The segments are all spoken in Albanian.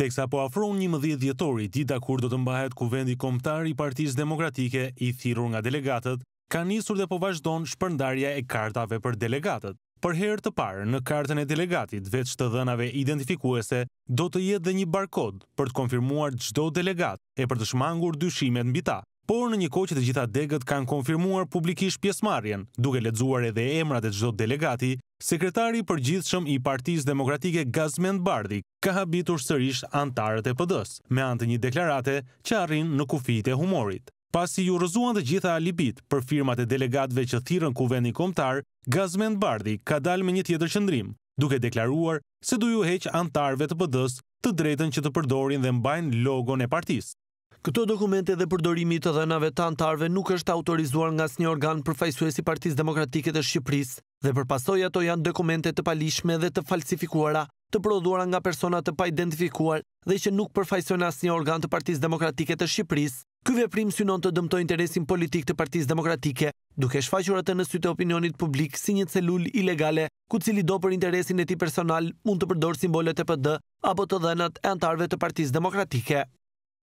teksa po afron një mëdhjet djetori dita kur do të mbahet kuvendi komptar i Partisë demokratike i thirur nga delegatët, ka njësur dhe po vazhdon shpërndarja e kartave për delegatët. Për herë të parë, në kartën e delegatit, veç të dhënave identifikuese, do të jetë dhe një barkod për të konfirmuar gjdo delegat e për të shmangur dyshimet në bita. Por në një ko që të gjitha degët kanë konfirmuar publikish pjesmarjen, duke ledzuar edhe emrat e gjdo delegati, Sekretari për shumë i Partisë Demokratike Gazmend Bardhi ka habitur sërish antarët e PD-s me anë të një deklarate që arrin në kufijtë e humorit. Pasi ju rëzuan të gjitha alibit për firmat e delegatëve që thirrën kuvendin kombëtar, Gazmend Bardhi ka dalë me një tjetër qëndrim, duke deklaruar se do ju heq antarëve të PD-s të drejtën që të përdorin dhe mbajnë logon e partisë. Këto dokumente dhe përdorimi të dhenave të antarve nuk është autorizuar nga s'një organ përfajsuesi Partisë Demokratike të Shqipërisë dhe përpasoj ato janë dokumente të palishme dhe të falsifikuara të prodhuara nga personat të pa identifikuar dhe që nuk përfajsojnë as një organ të Partisë Demokratike të Shqipërisë. Ky veprim synon të dëmtoj interesin politik të Partisë Demokratike, duke shfaqur atë në sytë opinionit publik si një celul ilegale, ku cili do për interesin e ti personal mund të përdor simbolet e PD apo të dhenat e antarve të Partisë Demokratike.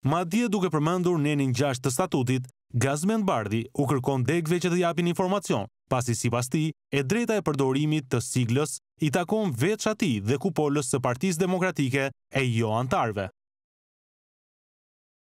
Ma dje duke përmëndur nenin 6 të statutit, Gazmen Bardi u kërkon degve që të japin informacion, pasi si pas ti, e drejta e përdorimit të siglës i takon veç ati dhe kupolës së partiz demokratike e jo antarve.